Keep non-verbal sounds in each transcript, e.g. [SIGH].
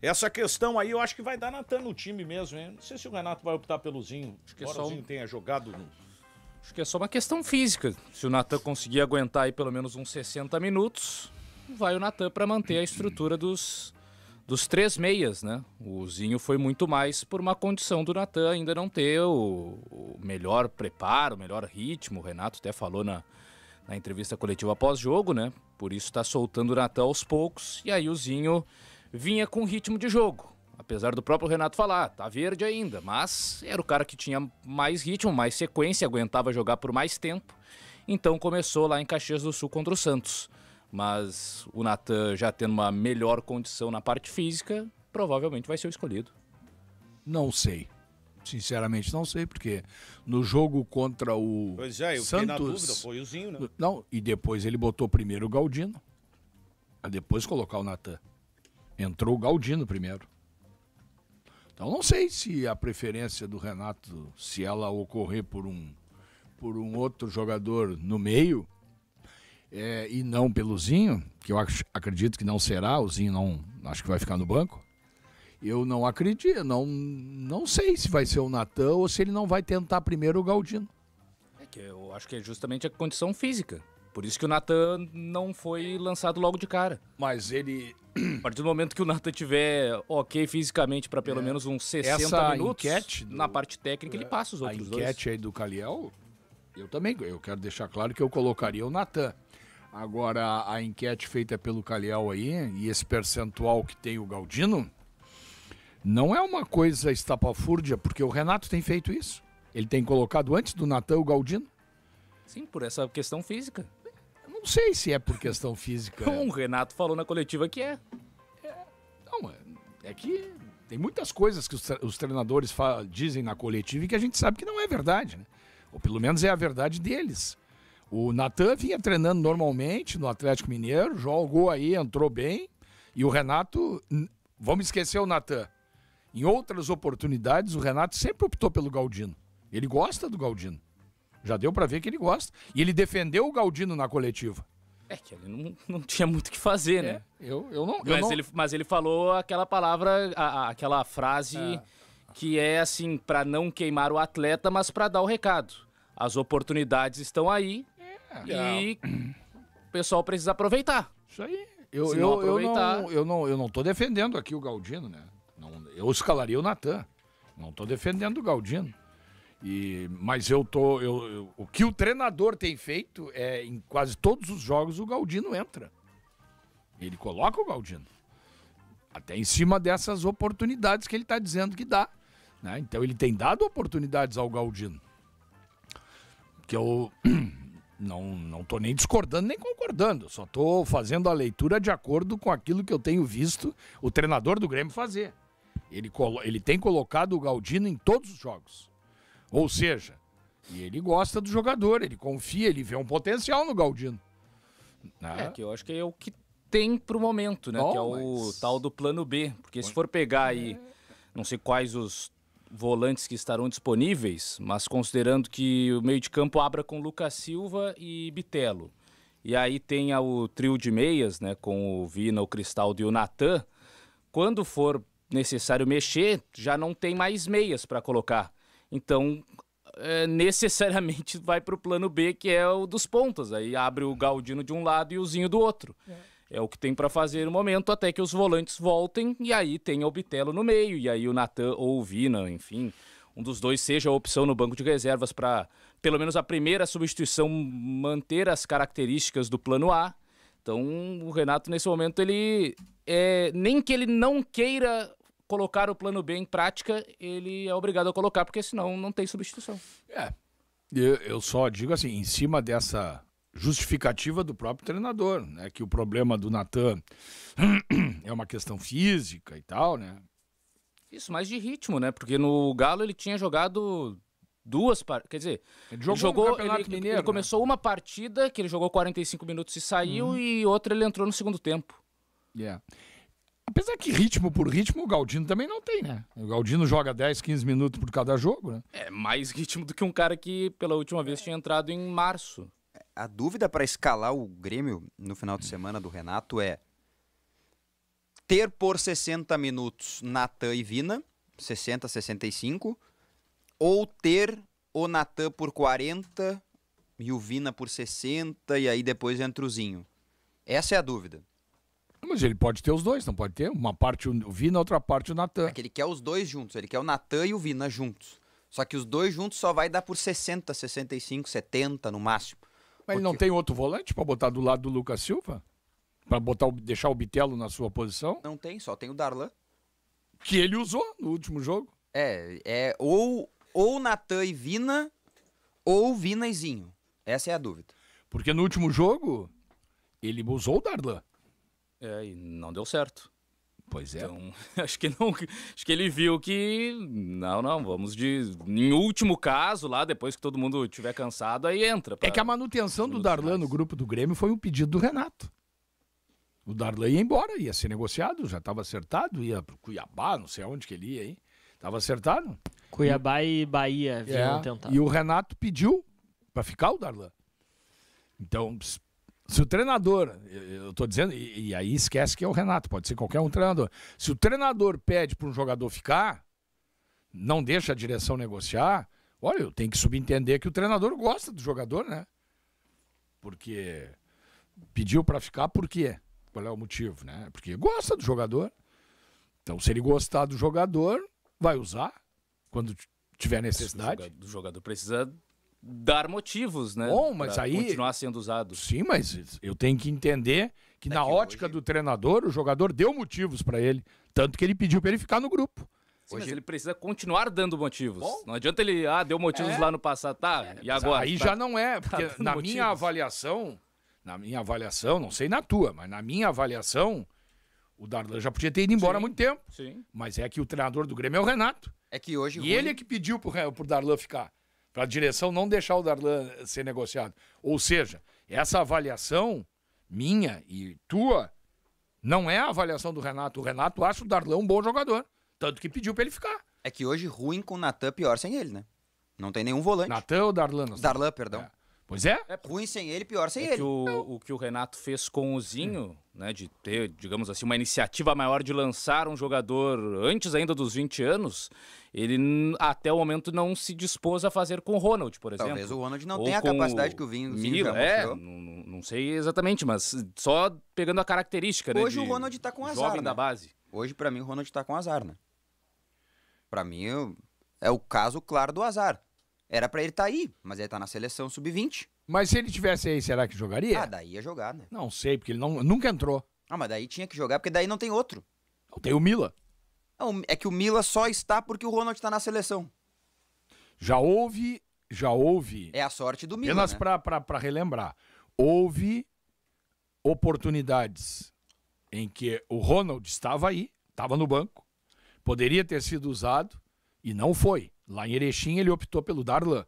Essa questão aí eu acho que vai dar Natan no time mesmo, hein? Não sei se o Renato vai optar pelo Zinho. Acho que Embora é só... o Zinho tenha jogado. No... Acho que é só uma questão física. Se o Natan conseguir aguentar aí pelo menos uns 60 minutos, vai o Natan para manter a estrutura dos, dos três meias, né? O Zinho foi muito mais por uma condição do Natan ainda não ter o, o melhor preparo, o melhor ritmo. O Renato até falou na, na entrevista coletiva após jogo né? Por isso está soltando o Natan aos poucos. E aí o Zinho vinha com ritmo de jogo. Apesar do próprio Renato falar, tá verde ainda, mas era o cara que tinha mais ritmo, mais sequência, aguentava jogar por mais tempo. Então começou lá em Caxias do Sul contra o Santos. Mas o Natan, já tendo uma melhor condição na parte física, provavelmente vai ser o escolhido. Não sei. Sinceramente, não sei, porque no jogo contra o. Pois é, eu Santos, na dúvida, foi o Zinho, né? Não, e depois ele botou primeiro o Galdino, a depois colocar o Natan. Entrou o Galdino primeiro. Então não sei se a preferência do Renato, se ela ocorrer por um, por um outro jogador no meio, é, e não pelo Zinho, que eu ac acredito que não será, o Zinho não, acho que vai ficar no banco. Eu não acredito, não, não sei se vai ser o Natan ou se ele não vai tentar primeiro o Galdino. É que eu acho que é justamente a condição física. Por isso que o Nathan não foi lançado logo de cara. Mas ele. A partir do momento que o Nathan tiver ok fisicamente para pelo é. menos uns 60 Essa minutos, enquete do... na parte técnica é. ele passa os outros dois. A enquete aí do Caliel, eu também, eu quero deixar claro que eu colocaria o Nathan. Agora, a enquete feita pelo Caliel aí, e esse percentual que tem o Galdino, não é uma coisa estapafúrdia, porque o Renato tem feito isso. Ele tem colocado antes do Natan o Galdino. Sim, por essa questão física não sei se é por questão física. o [LAUGHS] Renato falou na coletiva que é. é não, é, é que tem muitas coisas que os, os treinadores dizem na coletiva e que a gente sabe que não é verdade, né? Ou pelo menos é a verdade deles. O Natan vinha treinando normalmente no Atlético Mineiro, jogou aí, entrou bem. E o Renato, vamos esquecer o Natan. Em outras oportunidades, o Renato sempre optou pelo Galdino. Ele gosta do Galdino. Já deu para ver que ele gosta. E ele defendeu o Galdino na coletiva. É que ele não, não tinha muito o que fazer, né? É, eu, eu não. Mas, eu não... Ele, mas ele falou aquela palavra, a, a, aquela frase é. que é assim, para não queimar o atleta, mas para dar o recado. As oportunidades estão aí é. e é. o pessoal precisa aproveitar. Isso aí. Eu, eu, não eu, não, eu, não, eu não tô defendendo aqui o Galdino, né? Não, eu escalaria o Natan. Não tô defendendo o Galdino. E, mas eu tô. Eu, eu, o que o treinador tem feito é em quase todos os jogos o Galdino entra. Ele coloca o Galdino. Até em cima dessas oportunidades que ele está dizendo que dá. Né? Então ele tem dado oportunidades ao Galdino. Que eu [CLEARS THROAT] não, não tô nem discordando nem concordando. Só estou fazendo a leitura de acordo com aquilo que eu tenho visto o treinador do Grêmio fazer. Ele, ele tem colocado o Galdino em todos os jogos. Ou seja, e ele gosta do jogador, ele confia, ele vê um potencial no Galdino. Né? É, que eu acho que é o que tem pro momento, né? que é o mas... tal do plano B. Porque se for pegar aí, não sei quais os volantes que estarão disponíveis, mas considerando que o meio de campo abra com Lucas Silva e Bitelo. E aí tem o trio de meias, né? Com o Vina, o Cristaldo e o Natan. Quando for necessário mexer, já não tem mais meias para colocar. Então, é, necessariamente [LAUGHS] vai para o plano B, que é o dos pontas. Aí abre o Galdino de um lado e o Zinho do outro. É, é o que tem para fazer no momento, até que os volantes voltem e aí tem o Bitelo no meio, e aí o Natan ou o Vina, enfim, um dos dois seja a opção no banco de reservas para, pelo menos a primeira substituição, manter as características do plano A. Então, o Renato, nesse momento, ele. É, nem que ele não queira colocar o plano B em prática, ele é obrigado a colocar, porque senão não tem substituição. É. Eu, eu só digo assim, em cima dessa justificativa do próprio treinador, né? Que o problema do Natan [CLEARS THROAT] é uma questão física e tal, né? Isso, mais de ritmo, né? Porque no Galo ele tinha jogado duas partidas. Quer dizer, ele jogou, ele, jogou, ele, Mineiro, ele né? começou uma partida que ele jogou 45 minutos e saiu, uhum. e outra ele entrou no segundo tempo. Yeah. É. Apesar que ritmo por ritmo, o Galdino também não tem, né? O Galdino joga 10, 15 minutos por cada jogo, né? É mais ritmo do que um cara que pela última vez tinha entrado em março. A dúvida para escalar o Grêmio no final de semana do Renato é ter por 60 minutos Natan e Vina, 60, 65, ou ter o Natan por 40 e o Vina por 60 e aí depois entra o Zinho. Essa é a dúvida. Mas ele pode ter os dois, não pode ter? Uma parte o Vina, outra parte o Natan. É que ele quer os dois juntos, ele quer o Natan e o Vina juntos. Só que os dois juntos só vai dar por 60, 65, 70 no máximo. Mas Porque... ele não tem outro volante para botar do lado do Lucas Silva? Para botar o... deixar o Bitelo na sua posição? Não tem, só tem o Darlan. Que ele usou no último jogo. É, é ou, ou Natan e Vina, ou Vina e Zinho. Essa é a dúvida. Porque no último jogo, ele usou o Darlan. É, e não deu certo. Pois é. Então, [LAUGHS] acho que não, acho que ele viu que não, não, vamos de em último caso lá, depois que todo mundo tiver cansado, aí entra. É pra... É que a manutenção do Darlan no grupo do Grêmio foi um pedido do Renato. O Darlan ia embora, ia ser negociado, já estava acertado, ia para Cuiabá, não sei aonde que ele ia, hein? estava acertado. Cuiabá e, e Bahia vieram é, tentar. E o Renato pediu para ficar o Darlan. Então, se o treinador, eu estou dizendo, e, e, aí esquece que é o Renato, pode ser qualquer um treinador. Se o treinador pede para um jogador ficar, não deixa a direção negociar, olha, eu tenho que subentender que o treinador gosta do jogador, né? Porque pediu para ficar, por quê? Qual é o motivo, né? Porque gosta do jogador. Então, se ele gostar do jogador, vai usar quando tiver necessidade. O jogador precisa dar motivos, né? Bom, mas aí continuar sendo usado. Sim, mas eu tenho que entender que é na que ótica hoje... do treinador, o jogador deu motivos para ele, tanto que ele pediu para ele ficar no grupo. Sim, hoje ele precisa continuar dando motivos. Bom, não adianta ele, ah, deu motivos é, lá no passado, tá? É, e agora? Aí tá, já não é, [LAUGHS] tá porque tá na motivos. minha avaliação, na minha avaliação, não sei na tua, mas na minha avaliação, o Darlan já podia ter ido embora sim, há muito tempo. Sim. Mas é que o treinador do Grêmio é o Renato. É que hoje. E ele é que pediu pro, pro Darlan ficar para a direção não deixar o Darlan ser negociado. Ou seja, essa avaliação minha e tua não é a avaliação do Renato. O Renato acha o Darlan um bom jogador, tanto que pediu para ele ficar. É que hoje ruim com o Natan pior sem ele, né? Não tem nenhum volante. Natan ou Darlan? Darlan, perdão. É. Pois é. É ruim sem ele, pior sem é ele. Que o, o, que o Renato fez com o Zinho, hum. né, de ter, digamos assim, uma iniciativa maior de lançar um jogador antes ainda dos 20 anos, ele até o momento não se dispôs a fazer com o Ronald, por exemplo. Talvez o Ronald não Ou tenha a capacidade que o Vinho, o Zinho Mila, é, não, não, sei exatamente, mas só pegando a característica, né, Hoje né, de, o Ronald está com azar, jovem né? da base. Hoje para mim o Ronald está com azar, né? Para mim é o caso claro do azar. Era para ele estar tá aí, mas ele está na seleção sub-20. Mas se ele tivesse aí, será que jogaria? Ah, daí ia jogar, né? Não sei, porque ele não, nunca entrou. Ah, mas daí tinha que jogar, porque daí não tem outro. Não tem o Mila. Não, é, é que o Mila só está porque o Ronald está na seleção. Já houve. Já houve. É a sorte do Mila. Apenas né? para relembrar. Houve oportunidades em que o Ronald estava aí, estava no banco, poderia ter sido usado e não foi. Lá em Erechim ele optou pelo Darlan.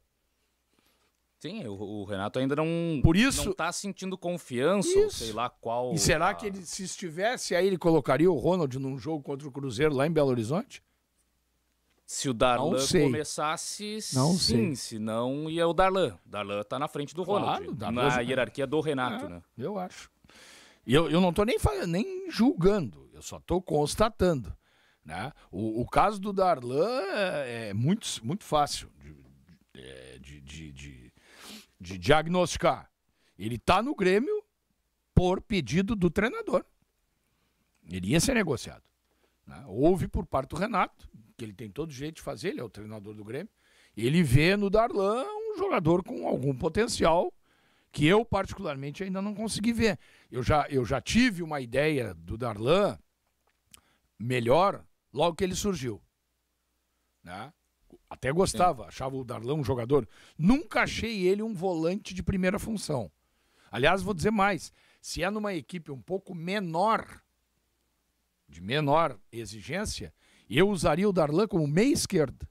Sim, o, o, Renato ainda não Por isso, não tá sentindo confiança, isso. sei lá qual. E será a... que ele se estivesse aí ele colocaria o Ronald num jogo contra o Cruzeiro lá em Belo Horizonte? Se o Darlan começasse, não sim, sei. se não ia o Darlan. Darlan tá na frente do Ronald, na hierarquia do Renato, é, né? Eu acho. E eu, eu não tô nem, nem julgando, eu só tô constatando. Né? O, o caso do Darlan é, é muito, muito fácil é, de, de, de, de diagnosticar. Ele está no Grêmio por pedido do treinador. Ele ia ser negociado. Né? Houve por parte do Renato, que ele tem todo jeito de fazer, ele é o treinador do Grêmio. Ele vê no Darlan um jogador com algum potencial que eu particularmente ainda não consegui ver. Eu já, eu já tive uma ideia do Darlan melhor logo que ele surgiu. Né? Até gostava, Sim. achava o Darlão um jogador. Nunca achei ele um volante de primeira função. Aliás, vou dizer mais: se é numa equipe um pouco menor, de menor exigência, eu usaria o Darlan como meia esquerda.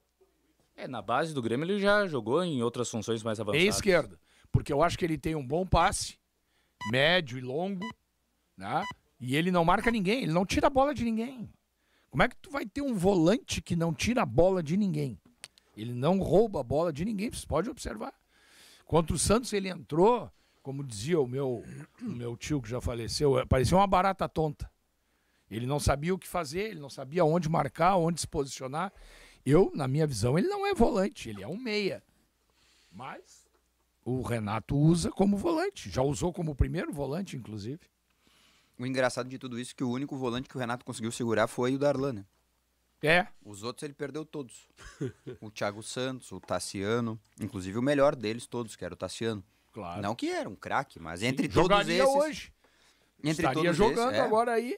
É, na base do Grêmio ele já jogou em outras funções mais avançadas. Meia esquerda, porque eu acho que ele tem um bom passe, médio e longo, né? E ele não marca ninguém, ele não tira a bola de ninguém. Como é que tu vai ter um volante que não tira a bola de ninguém? Ele não rouba a bola de ninguém, você pode observar. Contra o Santos ele entrou, como dizia o meu, o meu tio que já faleceu, é, parecia uma barata tonta. Ele não sabia o que fazer, ele não sabia onde marcar, onde se posicionar. Eu, na minha visão, ele não é volante, ele é um meia. Mas o Renato usa como volante, já usou como primeiro volante, inclusive. O engraçado de tudo isso é que o único volante que o Renato conseguiu segurar foi o Darlan, né? É. Os outros ele perdeu todos. o Thiago Santos, o Tassiano, inclusive o melhor deles todos, que era o Tassiano. Claro. Não que era um craque, mas entre Sim, todos jogaria esses. hoje. Entre estaria todos jogando esses, é. agora aí.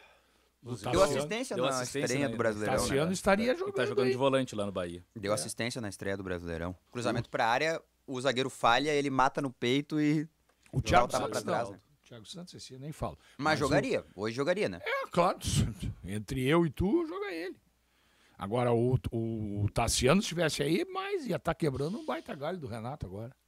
deu assistência deu na assistência estreia na, né? do Brasileirão. Tassiano né? estaria jogando. É, tá jogando aí. de volante lá no Bahia. Deu é. assistência na estreia do Brasileirão. Cruzamento hum. para área, o zagueiro falha, ele mata no peito e o Thiago tava para trás. Tá né? Thiago Santos, esse nem falo. Mas, Mas jogaria, hoje jogaria, né? É, claro. [LAUGHS] Entre eu e tu, joga ele. Agora, o, o, o Tassiano, se estivesse aí, mais ia estar tá quebrando um baita galho do Renato agora.